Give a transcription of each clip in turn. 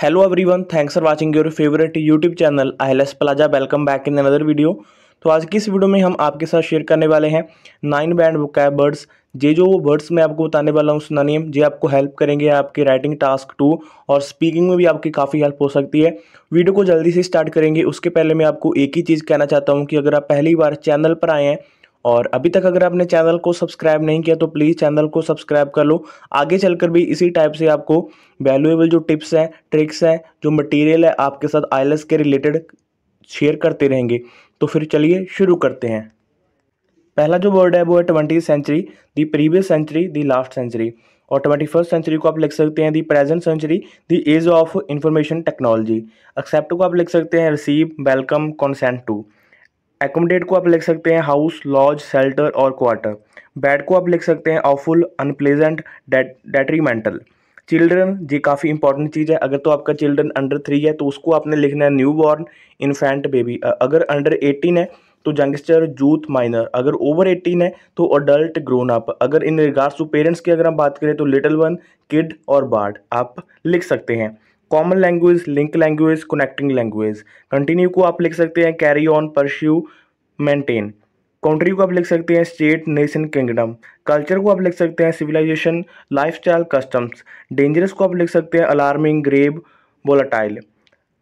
hello everyone thanks for watching your favourite YouTube channel I Plaza welcome back in another video तो आज की इस video में हम आपके साथ शेयर करने वाले हैं नाइन बैंड बुक बर्ड्स ये जो वो वर्ड्स मैं आपको बताने वाला हूँ सुनानियम ये आपको हेल्प करेंगे आपके राइटिंग टास्क टू और स्पीकिंग में भी आपकी काफ़ी हेल्प हो सकती है वीडियो को जल्दी से स्टार्ट करेंगे उसके पहले मैं आपको एक ही चीज़ कहना चाहता हूँ कि अगर आप पहली बार चैनल पर आए हैं और अभी तक अगर आपने चैनल को सब्सक्राइब नहीं किया तो प्लीज़ चैनल को सब्सक्राइब कर लो आगे चलकर भी इसी टाइप से आपको वैल्यूएबल जो टिप्स हैं ट्रिक्स हैं जो मटेरियल है आपके साथ आई के रिलेटेड शेयर करते रहेंगे तो फिर चलिए शुरू करते हैं पहला जो वर्ड है वो है twenty century the previous century the last century और ट्वेंटी फर्स्ट सेंचुरी को आप लिख सकते हैं the present century the age of information technology accept को आप लिख सकते हैं receive welcome consent to accommodate को आप लिख सकते हैं हाउस लॉज शेल्टर और क्वार्टर बैड को आप लिख सकते हैं ऑफुल अनप्लेजेंट डेट्रीमेंटल चिल्ड्रन ये काफ़ी इंपॉर्टेंट चीज़ है अगर तो आपका चिल्ड्रन अंडर थ्री है तो उसको आपने लिखना है न्यू बॉर्न इन्फेंट बेबी अगर अंडर एटीन है तो यंगस्टर जूथ माइनर अगर ओवर एटीन है तो अडल्ट ग्रोन अप अगर इन रिगार्ड्स टू पेरेंट्स की अगर हम बात करें तो लिटिल वन किड और बार्ड आप लिख सकते हैं common language link language connecting language continue को आप लिख सकते हैं carry on pursue maintain country को आप लिख सकते हैं स्टेट नेशन किंगडम कल्चर को आप लिख सकते हैं सिविलाइजेशन लाइफस्टाइल कस्टम्स डेंजरस को आप लिख सकते हैं अलार्मिंग ग्रेव वोलाटाइल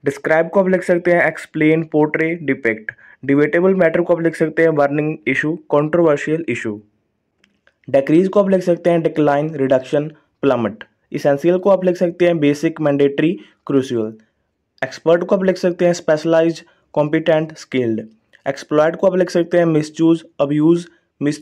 डिस्क्राइब को आप लिख सकते हैं explain portray depict debatable matter को आप लिख सकते हैं burning issue controversial issue decrease को आप लिख सकते हैं डिक्लाइन रिडक्शन प्लमट इसेंशियल को आप लिख सकते हैं बेसिक मैंडेटरी क्रूशियल एक्सपर्ट को आप लिख सकते हैं स्पेशलाइज कॉम्पिटेंट स्किल्ड एक्सप्लॉयड को आप लिख सकते हैं यूज अब्यूज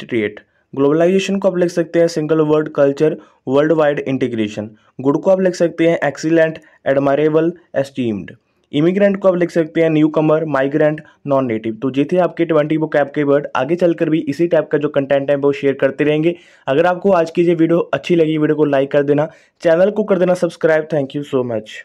ट्रिएट ग्लोबलाइजेशन को आप लिख सकते हैं single word culture worldwide integration good को आप लिख सकते हैं एक्सीलेंट एडमायरेबल एस्टीम्ड इमिग्रेंट को आप लिख सकते हैं newcomer migrant non native तो ये थे आपके ट्वेंटी बुक ऐप के वर्ड आगे चलकर भी इसी टाइप का जो कंटेंट है वो शेयर करते रहेंगे अगर आपको आज की ये वीडियो अच्छी लगी वीडियो को लाइक कर देना चैनल को कर देना subscribe thank you so much